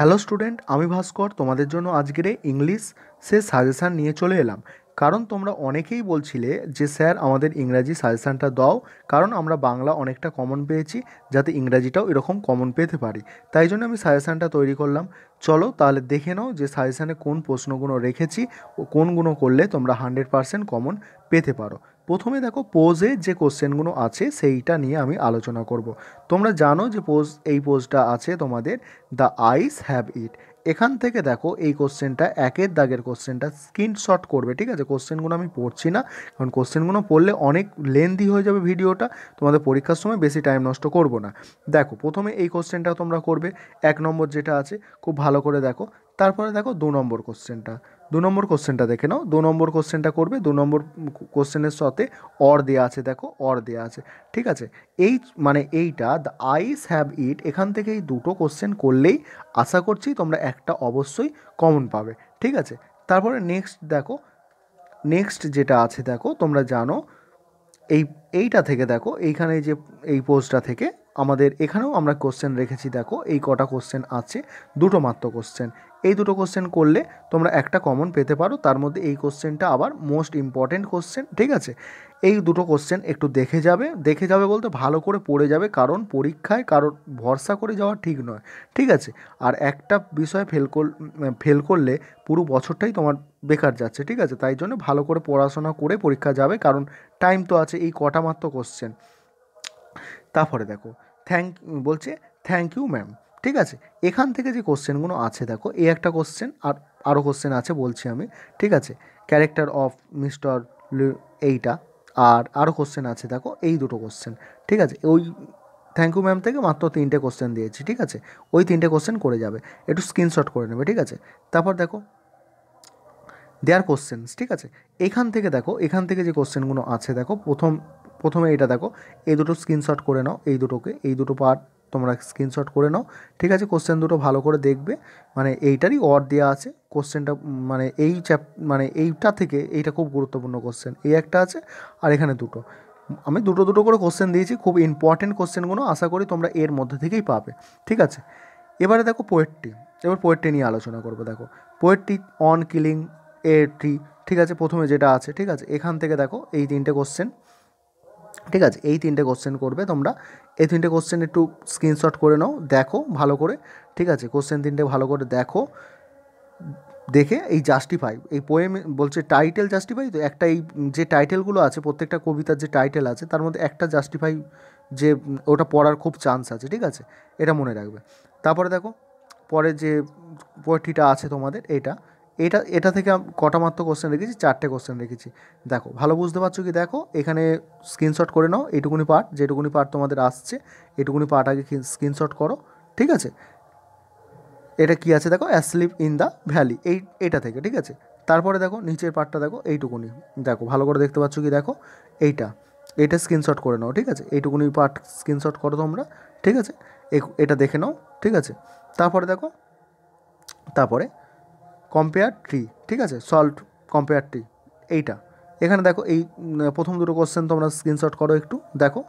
Hello student আমি ভাস্কর তোমাদের জন্য আজকের ইংলিশ সে সাজেশান নিয়ে চলে এলাম কারণ তোমরা অনেকেই বলছিলে যে স্যার আমাদের ইংরাজি সাজেশানটা দাও কারণ আমরা বাংলা অনেকটা কমন পেয়েছি যাতে ইংরাজিটাও এরকম কমন পেতে পারি তাই জন্য আমি সাজেশানটা তৈরি করলাম চলো তাহলে দেখে নাও যে সাজেশানে কোন প্রশ্নগুলো রেখেছি ও কোনগুলো করলে তোমরা হান্ড্রেড পারসেন্ট কমন পেতে পারো প্রথমে দেখো পোজে যে কোশ্চেনগুলো আছে সেইটা নিয়ে আমি আলোচনা করব। তোমরা জানো যে পোজ এই পোজটা আছে তোমাদের দ্য আইস হ্যাভ ইট এখান থেকে দেখো এই কোশ্চেনটা একের দাগের কোশ্চেনটা স্ক্রিনশট করবে ঠিক আছে কোশ্চেনগুলো আমি পড়ছি না কারণ কোশ্চেনগুলো পড়লে অনেক লেন্দি হয়ে যাবে ভিডিওটা তোমাদের পরীক্ষার সময় বেশি টাইম নষ্ট করব না দেখো প্রথমে এই কোশ্চেনটা তোমরা করবে এক নম্বর যেটা আছে খুব ভালো করে দেখো তারপরে দেখো দু নম্বর কোশ্চেনটা দু নম্বর কোশ্চেনটা দেখে নাও দু নম্বর কোশ্চেনটা করবে দু নম্বর কোশ্চেনের সাথে অর দেওয়া আছে দেখো অর দেওয়া আছে ঠিক আছে এই মানে এইটা দ্য আইস হ্যাভ ইট এখান থেকে এই দুটো কোশ্চেন করলেই আশা করছি তোমরা একটা অবশ্যই কমন পাবে ঠিক আছে তারপরে নেক্সট দেখো নেক্সট যেটা আছে দেখো তোমরা জানো এই এইটা থেকে দেখো এইখানে যে এই পোস্টটা থেকে আমাদের এখানেও আমরা কোশ্চেন রেখেছি দেখো এই কটা কোশ্চেন আছে দুটো মাত্র কোশ্চেন এই দুটো কোশ্চেন করলে তোমরা একটা কমন পেতে পারো তার মধ্যে এই কোশ্চেনটা আবার মোস্ট ইম্পর্টেন্ট কোশ্চেন ঠিক আছে এই দুটো কোশ্চেন একটু দেখে যাবে দেখে যাবে বলতে ভালো করে পড়ে যাবে কারণ পরীক্ষায় কারোর ভরসা করে যাওয়া ঠিক নয় ঠিক আছে আর একটা বিষয় ফেল কর ফেল করলে পুরো বছরটাই তোমার বেকার যাচ্ছে ঠিক আছে তাই জন্য ভালো করে পড়াশোনা করে পরীক্ষা যাবে কারণ টাইম তো আছে এই কটা মাত্র কোশ্চেন তারপরে দেখো থ্যাংক বলছে থ্যাংক ইউ ম্যাম ঠিক আছে এখান থেকে যে কোশ্চেনগুলো আছে দেখো এই একটা কোশ্চেন আর আরও কোশ্চেন আছে বলছি আমি ঠিক আছে ক্যারেক্টার অফ মিস্টার এইটা আর আরও কোশ্চেন আছে দেখো এই দুটো কোশ্চেন ঠিক আছে ওই থ্যাংক ইউ ম্যাম থেকে মাত্র তিনটে কোশ্চেন দিয়েছি ঠিক আছে ওই তিনটে কোশ্চেন করে যাবে একটু স্ক্রিনশট করে নেবে ঠিক আছে তারপর দেখো দেয়ার কোশ্চেন ঠিক আছে এখান থেকে দেখো এখান থেকে যে কোশ্চেনগুলো আছে দেখো প্রথম প্রথমে এটা দেখো এই দুটো স্ক্রিনশট করে নাও এই দুটোকে এই দুটো পার্ট তোমরা স্ক্রিনশট করে নাও ঠিক আছে কোশ্চেন দুটো ভালো করে দেখবে মানে এইটারই অর দেওয়া আছে কোশ্চেনটা মানে এই চ্যাপ মানে এইটা থেকে এইটা খুব গুরুত্বপূর্ণ কোশ্চেন এই একটা আছে আর এখানে দুটো আমি দুটো দুটো করে কোশ্চেন দিয়েছি খুব ইম্পর্টেন্ট কোশ্চেনগুলো আশা করি তোমরা এর মধ্যে থেকেই পাবে ঠিক আছে এবারে দেখো পোয়েটটি এবার পোয়েটটি নিয়ে আলোচনা করবো দেখো পোয়েটটি অন কিলিং এ ঠিক আছে প্রথমে যেটা আছে ঠিক আছে এখান থেকে দেখো এই তিনটে কোশ্চেন ঠিক আছে এই তিনটে কোশ্চেন করবে তোমরা এই তিনটে কোশ্চেন একটু স্ক্রিনশট করে নাও দেখো ভালো করে ঠিক আছে কোশ্চেন তিনটে ভালো করে দেখো দেখে এই জাস্টিফাই এই পোয়েম বলছে টাইটেল জাস্টিফাই তো একটা এই যে টাইটেলগুলো আছে প্রত্যেকটা কবিতার যে টাইটেল আছে তার মধ্যে একটা জাস্টিফাই যে ওটা পড়ার খুব চান্স আছে ঠিক আছে এটা মনে রাখবে তারপরে দেখো পরে যে পোয়েট্রিটা আছে তোমাদের এটা এটা এটা থেকে কটা মাত্র কোশ্চেন রেখেছি চারটে কোশ্চেন রেখেছি দেখো ভালো বুঝতে পারছো কি দেখো এখানে স্ক্রিনশট করে নাও এইটুকুনি পার্ট যেটুকুনি পার্ট তোমাদের আসছে এটুকুনি পার্ট আগে স্ক্রিনশট করো ঠিক আছে এটা কি আছে দেখো অ্যাসলিপ ইন দ্য ভ্যালি এই এটা থেকে ঠিক আছে তারপরে দেখো নিচের পার্টটা দেখো এইটুকুনি দেখো ভালো করে দেখতে পাচ্ছ কি দেখো এইটা এটা স্ক্রিনশট করে নাও ঠিক আছে এইটুকুনি পার্ট স্ক্রিনশট করো তোমরা ঠিক আছে এটা দেখে নাও ঠিক আছে তারপরে দেখো তারপরে কম্পেয়ার ট্রি ঠিক আছে সল্ট কম্পেয়ার ট্রি এইটা এখানে দেখো এই প্রথম দুটো কোশ্চেন তোমরা স্ক্রিনশট করো একটু দেখো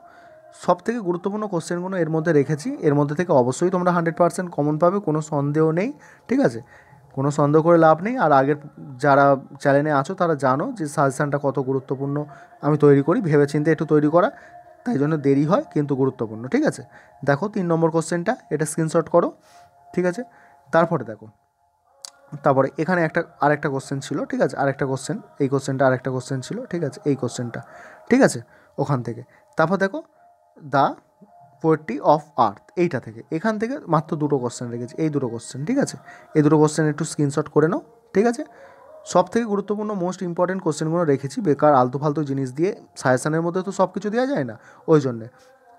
সব থেকে গুরুত্বপূর্ণ কোশ্চেনগুলো এর মধ্যে রেখেছি এর মধ্যে থেকে অবশ্যই তোমরা হান্ড্রেড পার্সেন্ট কমন পাবে কোনো সন্দেহ নেই ঠিক আছে কোনো সন্দেহ করে লাভ নেই আর আগের যারা চ্যানেলে আছো তারা জানো যে সাজেশানটা কত গুরুত্বপূর্ণ আমি তৈরি করি ভেবেচিন্তে একটু তৈরি করা তাই জন্য দেরি হয় কিন্তু গুরুত্বপূর্ণ ঠিক আছে দেখো তিন নম্বর কোশ্চেনটা এটা স্ক্রিনশট করো ঠিক আছে তারপরে দেখো তারপরে এখানে একটা আরেকটা কোশ্চেন ছিল ঠিক আছে আরেকটা কোশ্চেন এই কোশ্চেনটা আরেকটা কোশ্চেন ছিল ঠিক আছে এই কোশ্চেনটা ঠিক আছে ওখান থেকে তারপর দেখো দ্য পোয়েট্রি অফ আর্থ এইটা থেকে এখান থেকে মাত্র দুটো কোশ্চেন রেখেছি এই দুটো কোশ্চেন ঠিক আছে এই দুটো কোশ্চেন একটু স্ক্রিনশট করে নাও ঠিক আছে সব থেকে গুরুত্বপূর্ণ মোস্ট ইম্পর্টেন্ট কোশ্চেনগুলো রেখেছি বেকার আলতু ফালতু জিনিস দিয়ে সাজেশানের মধ্যে তো সব কিছু দেওয়া যায় না ওই জন্যে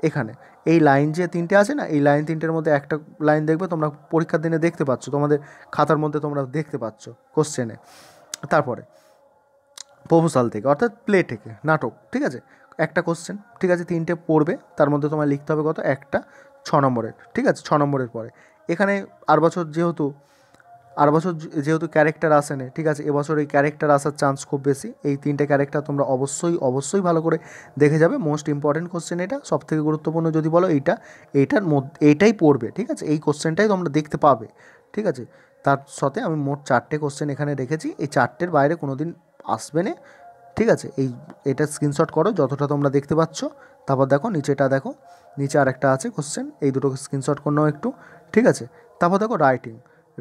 এখানে এই লাইন যে তিনটে আছে না এই লাইন তিনটের মধ্যে একটা লাইন দেখবে তোমরা পরীক্ষার দিনে দেখতে পাচ্ছ তোমাদের খাতার মধ্যে তোমরা দেখতে পাচ্ছ কোশ্চেনে তারপরে প্রভুসাল থেকে অর্থাৎ প্লে থেকে নাটক ঠিক আছে একটা কোশ্চেন ঠিক আছে তিনটে পড়বে তার মধ্যে তোমার লিখতে হবে কত একটা ছ নম্বরের ঠিক আছে ছ নম্বরের পরে এখানে আর বছর যেহেতু আর বছর যেহেতু ক্যারেক্টার আসে না ঠিক আছে এবছর এই ক্যারেক্টার আসার চান্স খুব বেশি এই তিনটে ক্যারেক্টার তোমরা অবশ্যই অবশ্যই ভালো করে দেখে যাবে মোস্ট ইম্পর্টেন্ট কোশ্চেন এটা সব থেকে গুরুত্বপূর্ণ যদি বলো এইটা এইটার মধ্যে এইটাই পড়বে ঠিক আছে এই কোশ্চেনটাই তোমরা দেখতে পাবে ঠিক আছে তার সাথে আমি মোট চারটে কোশ্চেন এখানে রেখেছি এই চারটের বাইরে কোনো দিন আসবে না ঠিক আছে এই এটা স্ক্রিনশট করো যতটা তোমরা দেখতে পাচ্ছ তারপর দেখো নিচেটা দেখো নিচে আর একটা আছে কোশ্চেন এই দুটো স্ক্রিনশট করো একটু ঠিক আছে তারপর দেখো রাইটিং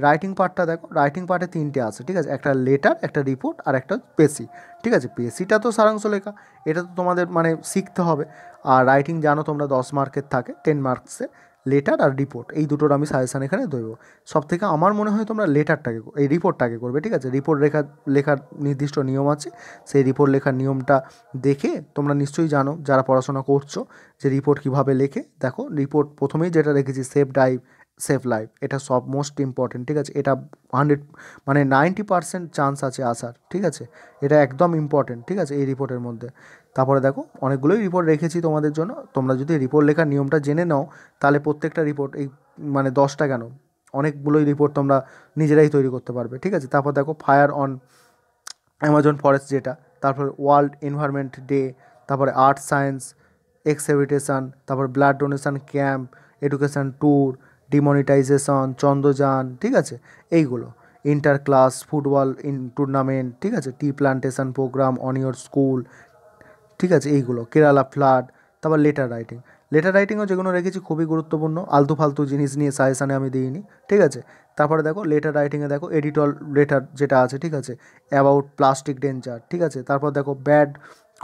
রাইটিং পার্টটা দেখো রাইটিং পার্টে তিনটে আছে ঠিক আছে একটা লেটার একটা রিপোর্ট আর একটা পেসি ঠিক আছে পেসিটা তো সারাংশ লেখা এটা তো তোমাদের মানে শিখতে হবে আর রাইটিং জানো তোমরা দশ মার্কের থাকে টেন মার্কসে লেটার আর রিপোর্ট এই দুটোর আমি সাজেশান এখানে দেব সব থেকে আমার মনে হয় তোমরা লেটারটাকে এই রিপোর্টটাকে করবে ঠিক আছে রিপোর্ট লেখা লেখার নির্দিষ্ট নিয়ম আছে সেই রিপোর্ট লেখার নিয়মটা দেখে তোমরা নিশ্চয়ই জানো যারা পড়াশোনা করছো যে রিপোর্ট কিভাবে লেখে দেখো রিপোর্ট প্রথমেই যেটা রেখেছি সেভ ডাইভ সেভ লাইফ এটা সব মোস্ট ইম্পর্টেন্ট ঠিক আছে এটা হান্ড্রেড মানে নাইনটি পারসেন্ট চান্স আছে আসার ঠিক আছে এটা একদম ইম্পর্টেন্ট ঠিক আছে এই রিপোর্টের মধ্যে তারপরে দেখো অনেকগুলোই রিপোর্ট রেখেছি তোমাদের জন্য তোমরা যদি রিপোর্ট লেখার নিয়মটা জেনে নাও তাহলে প্রত্যেকটা রিপোর্ট এই মানে দশটা কেন অনেকগুলোই রিপোর্ট তোমরা নিজেরাই তৈরি করতে পারবে ঠিক আছে তারপর দেখো ফায়ার অন অ্যামাজন ফরেস্ট যেটা তারপর ওয়ার্ল্ড এনভায়রনমেন্ট ডে তারপরে আর্ট সায়েন্স এক্সেভিটেশান তারপর blood donation camp education tour demonetization Chandrayaan ঠিক আছে এইগুলো inter class football in tournament ঠিক আছে tree plantation program on school ঠিক আছে এইগুলো কেরালা ফ্লাড তারপর লেটার রাইটিং লেটার রাইটিংও যেগুলো রেখেছি খুবই গুরুত্বপূর্ণ আলতু ফালতু জিনিস নিয়ে সাজেশানে আমি দিইনি ঠিক আছে তারপরে দেখো লেটার রাইটিংয়ে দেখো এডিটল লেটার যেটা আছে ঠিক আছে অ্যাবাউট প্লাস্টিক ডেঞ্জার ঠিক আছে তারপর দেখো ব্যাড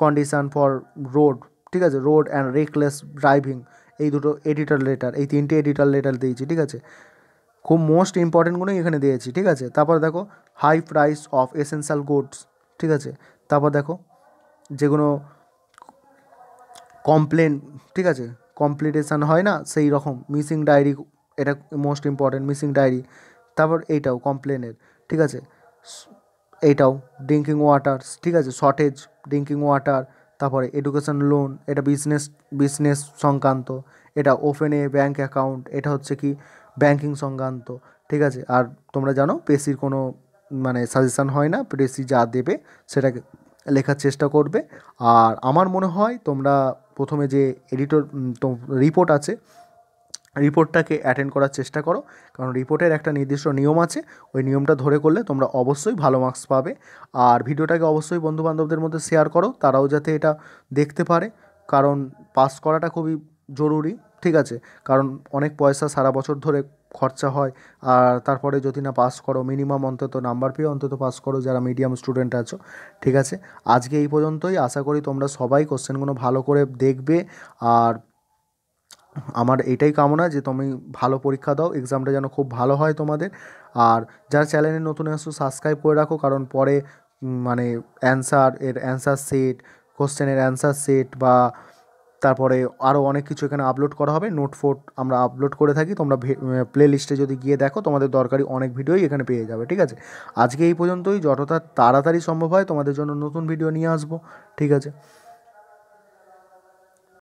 কন্ডিশান ফর রোড ঠিক আছে রোড অ্যান্ড রেকলেস ড্রাইভিং এই দুটো এডিটর লেটার এই তিনটে এডিটর লেটার দিয়েছি ঠিক আছে খুব মোস্ট ইম্পর্টেন্টগুলোই এখানে দিয়েছি ঠিক আছে তারপর দেখো high price of essential goods ঠিক আছে তারপর দেখো যে কোনো কমপ্লেন ঠিক আছে কমপ্লিটেশান হয় না সেই রকম মিসিং ডায়েরি এটা মোস্ট ইম্পর্টেন্ট মিসিং ডায়েরি তারপর এইটাও কমপ্লেনের ঠিক আছে এইটাও ড্রিঙ্কিং ওয়াটার ঠিক আছে শর্টেজ ড্রিঙ্কিং ওয়াটার তারপরে এডুকেশন লোন এটা বিজনেস বিজনেস সংক্রান্ত এটা ওপেনে ব্যাঙ্ক অ্যাকাউন্ট এটা হচ্ছে কি ব্যাঙ্কিং সংক্রান্ত ঠিক আছে আর তোমরা জানো পেসির কোনো মানে সাজেশান হয় না পেসি যা দেবে সেটাকে লেখার চেষ্টা করবে আর আমার মনে হয় তোমরা প্রথমে যে এডিটর রিপোর্ট আছে রিপোর্টটাকে অ্যাটেন্ড করার চেষ্টা করো কারণ রিপোর্টের একটা নির্দিষ্ট নিয়ম আছে ওই নিয়মটা ধরে করলে তোমরা অবশ্যই ভালো মার্কস পাবে আর ভিডিওটাকে অবশ্যই বন্ধুবান্ধবদের মধ্যে শেয়ার করো তারাও যাতে এটা দেখতে পারে কারণ পাস করাটা খুবই জরুরি ঠিক আছে কারণ অনেক পয়সা সারা বছর ধরে খরচা হয় আর তারপরে যদি না পাস করো মিনিমাম অন্তত নাম্বার পেয়ে অন্তত পাস করো যারা মিডিয়াম স্টুডেন্ট আছো ঠিক আছে আজকে এই পর্যন্তই আশা করি তোমরা সবাই কোশ্চেনগুলো ভালো করে দেখবে আর আমার এটাই কামনা যে তুমি ভালো পরীক্ষা দাও এক্সামটা যেন খুব ভালো হয় তোমাদের আর যারা চ্যানেলে নতুন আসো সাবস্ক্রাইব করে রাখো কারণ পরে মানে অ্যান্সার এর অ্যান্সার সেট কোশ্চেনের অ্যান্সার সেট বা তারপরে আরও অনেক কিছু এখানে আপলোড করা হবে নোট ফোট আমরা আপলোড করে থাকি তোমরা প্লে লিস্টে যদি গিয়ে দেখো তোমাদের দরকারি অনেক ভিডিওই এখানে পেয়ে যাবে ঠিক আছে আজকে এই পর্যন্তই যতটা তাড়াতাড়ি সম্ভব হয় তোমাদের জন্য নতুন ভিডিও নিয়ে আসবো ঠিক আছে